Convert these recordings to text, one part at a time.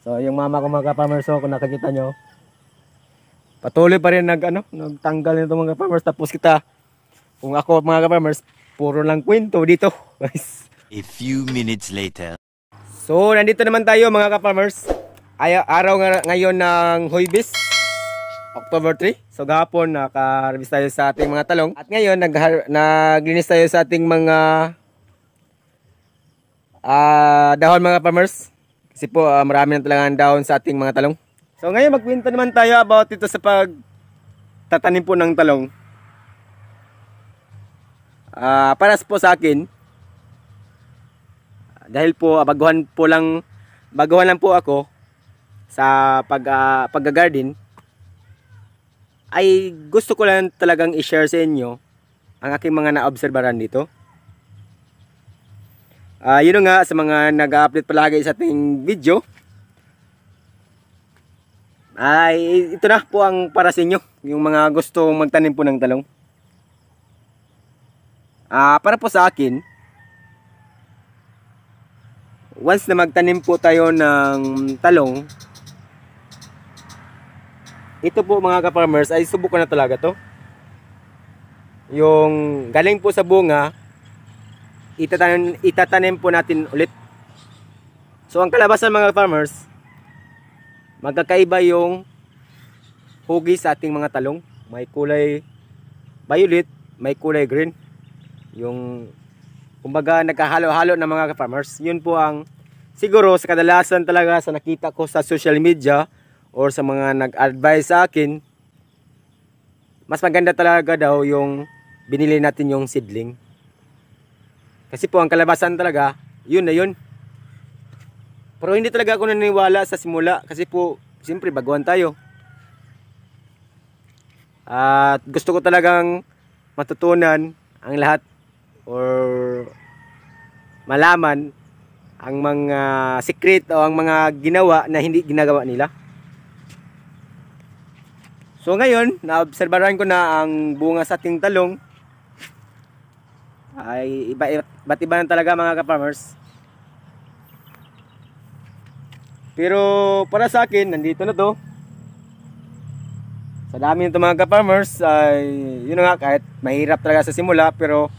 So, yung mama ko mga farmers ko oh, kung nakikita nyo, patuloy pa rin nag, ano, nagtanggal nito mga farmers Tapos kita, kung ako mga farmers puro lang kwento dito. Guys. A few minutes later. So, nandito naman tayo mga farmers Ay, araw nga, ngayon ng hoybis. October 3. So gahapon nakaharvest tayo sa ating mga talong. At ngayon nag naglinis tayo sa ating mga uh, dahon mga farmers. Kasi po uh, marami na talagang down sa ating mga talong. So ngayon magkwento naman tayo about dito sa pag tatanim po ng talong. Uh, para po sa akin, dahil po ah, baguhan po lang baguhan lang po ako sa pag uh, pagga ay gusto ko lang talagang i-share sa inyo ang aking mga naobserbahan dito uh, yun nga sa mga nag-update palagi sa ating video ay ah, ito na po ang para sa inyo yung mga gusto magtanim po ng talong uh, para po sa akin once na magtanim po tayo ng talong ito po mga ka-farmers ay subukan na talaga to yung galing po sa bunga itatanim, itatanim po natin ulit. So ang kalabasan mga farmers, magkakaiba yung hugis sa ating mga talong. May kulay violet, may kulay green. Yung kumbaga nagkahalo-halo ng mga farmers. Yun po ang siguro sa kadalasan talaga sa nakita ko sa social media or sa mga nag-advise sa akin, mas maganda talaga daw yung binili natin yung seedling. Kasi po ang kalabasan talaga, yun na yun. Pero hindi talaga ako naniniwala sa simula kasi po, siyempre baguhan tayo. At gusto ko talagang matutunan ang lahat or malaman ang mga secret o ang mga ginawa na hindi ginagawa nila. So ngayon, naobserbahan ko na ang bunga sa ating talong ay iba, iba't iba talaga mga ka-farmers pero para sa akin nandito na to sa dami nito mga ka-farmers ay yun nga kahit mahirap talaga sa simula pero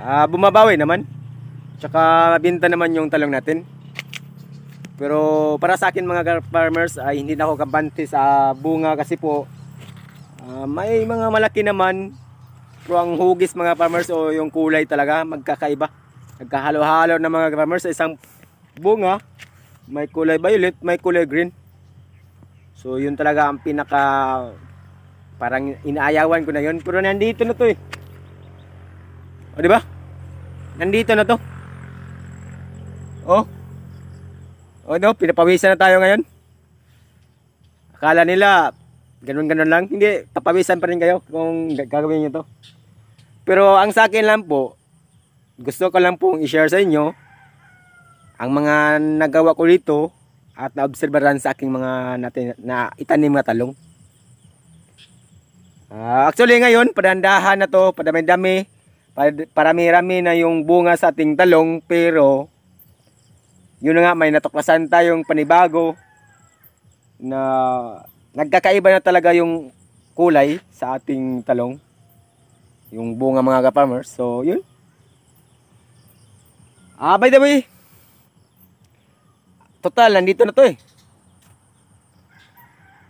uh, bumabawi naman tsaka binta naman yung talong natin pero para sa akin mga ka farmers ay hindi na ako kabante sa bunga kasi po uh, may mga malaki naman pero ang hugis mga farmers o yung kulay talaga magkakaiba. Nagkahalo-halo na mga farmers sa isang bunga. May kulay violet, may kulay green. So yun talaga ang pinaka parang inaayawan ko na yun. Pero nandito na to eh. O di Nandito na to. Oh. O no, pinapawisan na tayo ngayon. Akala nila ganun-ganun lang. Hindi, papawisan pa rin kayo kung gagawin niyo to. Pero ang sa akin lang po, gusto ko lang pong i-share sa inyo ang mga nagawa ko dito at naobserbaran sa aking mga natin, na itanim na talong. Uh, actually ngayon, padandahan na to, padami-dami, parami-rami na yung bunga sa ating talong pero yun nga may natuklasan tayong panibago na nagkakaiba na talaga yung kulay sa ating talong yung bunga mga ka-farmers. So, yun. Ah, by the way, total, nandito na to eh.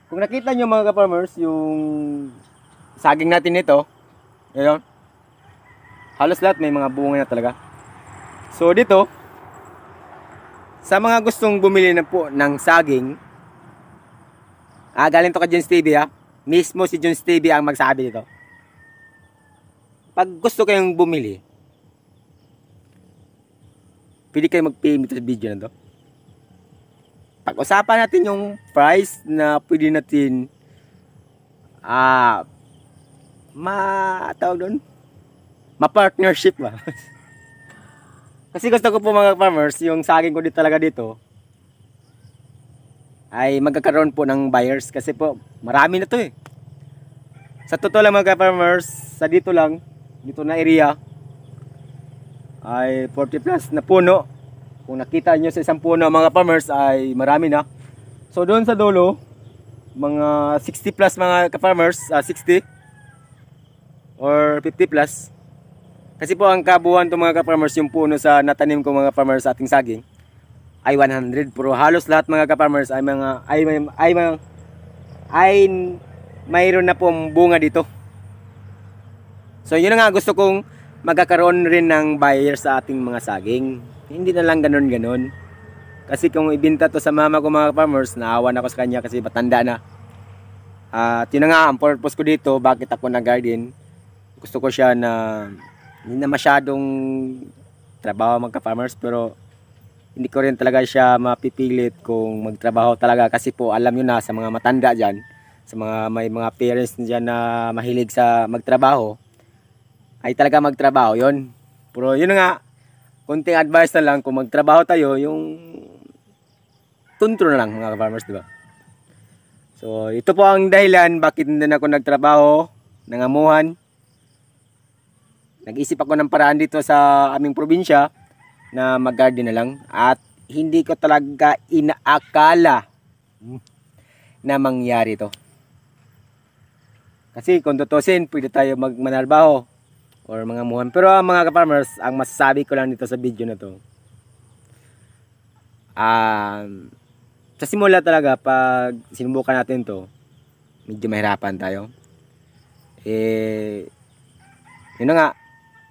Kung nakita nyo mga ka-farmers, yung saging natin nito, yun, halos lahat may mga bunga na talaga. So, dito, sa mga gustong bumili na po ng saging, ah, galing to ka John Stevie ah, mismo si John Stevie ang magsabi dito. Pag gusto kayong bumili, pwede kayo mag-payment sa video na to. Pag-usapan natin yung price na pwede natin ah uh, matawag doon ma-partnership ba? Kasi gusto ko po mga farmers, yung saging ko dito talaga dito, ay magkakaroon po ng buyers kasi po marami na to eh. Sa totoo lang mga farmers, sa dito lang, dito na area ay 40 plus na puno. Kung nakita nyo sa isang puno mga farmers ay marami na. So doon sa dulo, mga 60 plus mga farmers uh, ah, 60 or 50 plus. Kasi po ang kabuuan ng mga farmers yung puno sa natanim ko mga farmers sa ating saging ay 100 pero halos lahat mga farmers ay mga ay ay, ay, ay mayroon na pong bunga dito. So yun nga gusto kong magkakaroon rin ng buyer sa ating mga saging. Hindi na lang ganun-ganun. Kasi kung ibinta to sa mama ko mga farmers, naawa na ako sa kanya kasi batanda na. At yun nga, ang purpose ko dito, bakit ako nag-garden, gusto ko siya na hindi na masyadong trabaho magka-farmers pero hindi ko rin talaga siya mapipilit kung magtrabaho talaga kasi po alam nyo na sa mga matanda dyan, sa mga may mga parents dyan na mahilig sa magtrabaho, ay talaga magtrabaho yon pero yun nga konting advice na lang kung magtrabaho tayo yung tuntro na lang mga farmers diba so ito po ang dahilan bakit hindi na ako nagtrabaho nangamuhan nag-isip ako ng paraan dito sa aming probinsya na mag-garden na lang at hindi ko talaga inaakala na mangyari to. Kasi kung tutusin, pwede tayo magmanarbaho or mga muhan. Pero uh, mga ka-farmers, ang masasabi ko lang dito sa video na to, um, sa simula talaga, pag sinubukan natin to, medyo mahirapan tayo. Eh, yun na nga,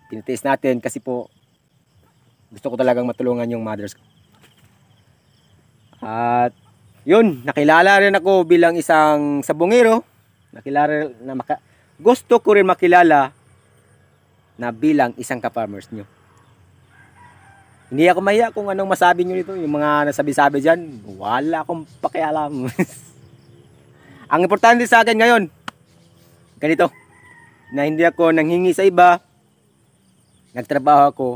tinitiis natin kasi po, gusto ko talagang matulungan yung mothers At, yun, nakilala rin ako bilang isang sabungero. Nakilala na maka, gusto ko rin makilala na bilang isang ka-farmers nyo. Hindi ako mahiya kung anong masabi nyo nito. Yung mga nasabi-sabi dyan, wala akong pakialam. Ang importante sa akin ngayon, ganito, na hindi ako nanghingi sa iba, nagtrabaho ako,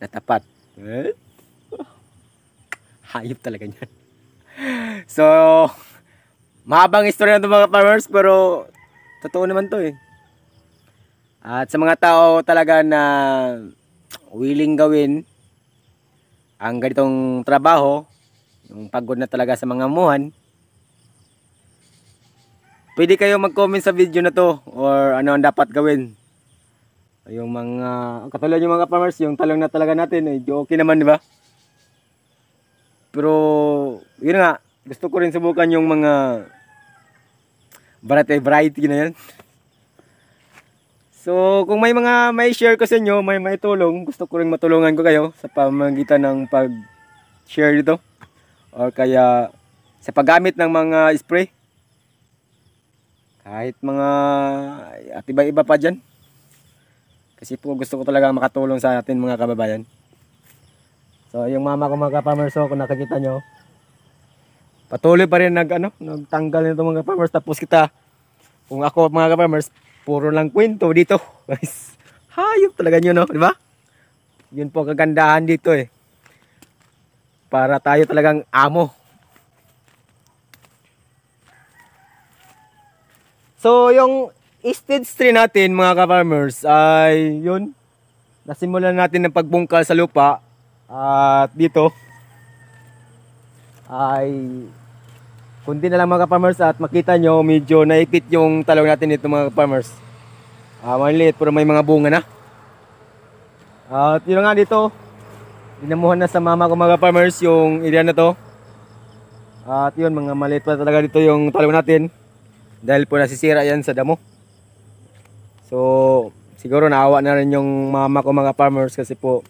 natapat. Eh? Hayop talaga niyan. So, mahabang istorya ng mga farmers pero totoo naman to eh. At sa mga tao talaga na willing gawin ang ganitong trabaho, yung pagod na talaga sa mga muhan, pwede kayo mag-comment sa video na to or ano ang dapat gawin. Yung mga, katulad yung mga farmers, yung talong na talaga natin, eh, okay naman, di ba? Pero, yun nga, gusto ko rin subukan yung mga variety-variety na yan. So, kung may mga may share ko sa inyo, may may tulong, gusto ko rin matulungan ko kayo sa pamamagitan ng pag-share nito O kaya sa paggamit ng mga spray. Kahit mga at iba-iba pa diyan. Kasi po gusto ko talaga makatulong sa atin mga kababayan. So, yung mama ko mga farmerso, kung nakikita nyo, patuloy pa rin nag, ano, nagtanggal nito mga farmers. Tapos kita, kung ako mga farmers, Puro lang kwento dito, guys. Hayop talaga nyo, no? Di ba? Yun po kagandahan dito, eh. Para tayo talagang amo. So, yung stage 3 natin, mga ka-farmers, ay yun. Nasimulan natin ng pagbungkal sa lupa. At dito, ay kundi na lang mga farmers at makita nyo medyo naipit yung talong natin dito mga farmers Ah, maliit pero may mga bunga na. Uh, at yun nga dito, dinamuhan na sa mama ko mga farmers yung area na to. at yun, mga maliit pa talaga dito yung talo natin. Dahil po nasisira yan sa damo. So, siguro naawa na rin yung mama ko mga farmers kasi po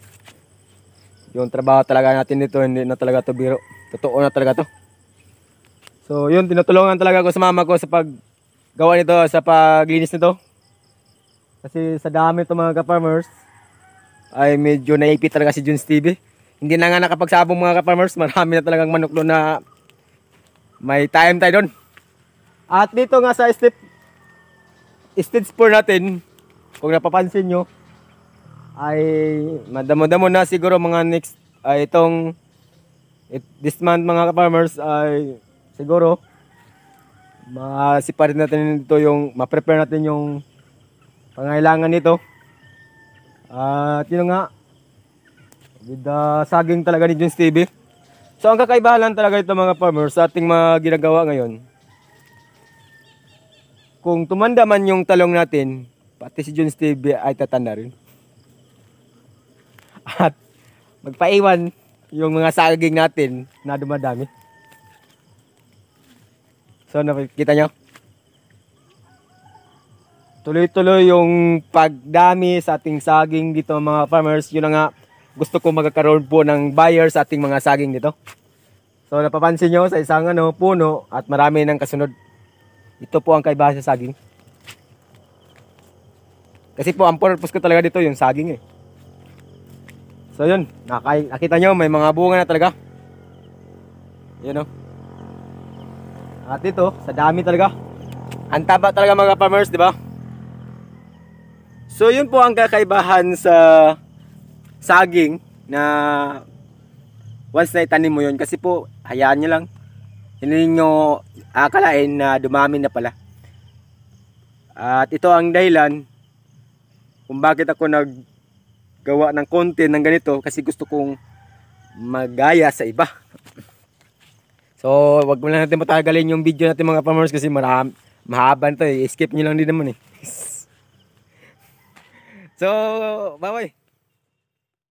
yung trabaho talaga natin dito, hindi na talaga to biro. Totoo na talaga to. So, yun, tinutulungan talaga ko sa mama ko sa paggawa nito, sa paglinis nito. Kasi sa dami ito mga ka-farmers, ay medyo naipit talaga si June Stevie. Hindi na nga nakapagsabong mga ka-farmers, marami na talagang manok doon na may time tayo doon. At dito nga sa step, stage 4 natin, kung napapansin nyo, ay madamo-damo na siguro mga next, ay itong it, this month mga ka farmers ay siguro masipa rin natin dito yung ma-prepare natin yung pangailangan nito. At yun nga, with saging talaga ni John Stevie. So ang kakaibahan lang talaga ito mga farmers sa ating mga ginagawa ngayon. Kung tumanda man yung talong natin, pati si John Stevie ay tatanda rin. At magpaiwan yung mga saging natin na dumadami. So nakikita nyo? tuloy-tuloy yung pagdami sa ating saging dito mga farmers. Yun na nga, gusto ko magkakaroon po ng buyers sa ating mga saging dito. So napapansin nyo sa isang ano, puno at marami ng kasunod. Ito po ang kaibahan sa saging. Kasi po ang purpose ko talaga dito yung saging eh. So yun, nakita nyo may mga bunga na talaga. Yun o. Oh. At ito, sa dami talaga. Ang taba talaga mga farmers, di ba? So yun po ang kakaibahan sa saging na once na itanim mo yun kasi po hayaan nyo lang hindi nyo akalain na dumami na pala at ito ang dahilan kung bakit ako naggawa ng content ng ganito kasi gusto kong magaya sa iba so wag mo lang natin matagalin yung video natin mga farmers kasi marami, mahaba nito eh. skip nyo lang din naman eh So, bye-bye.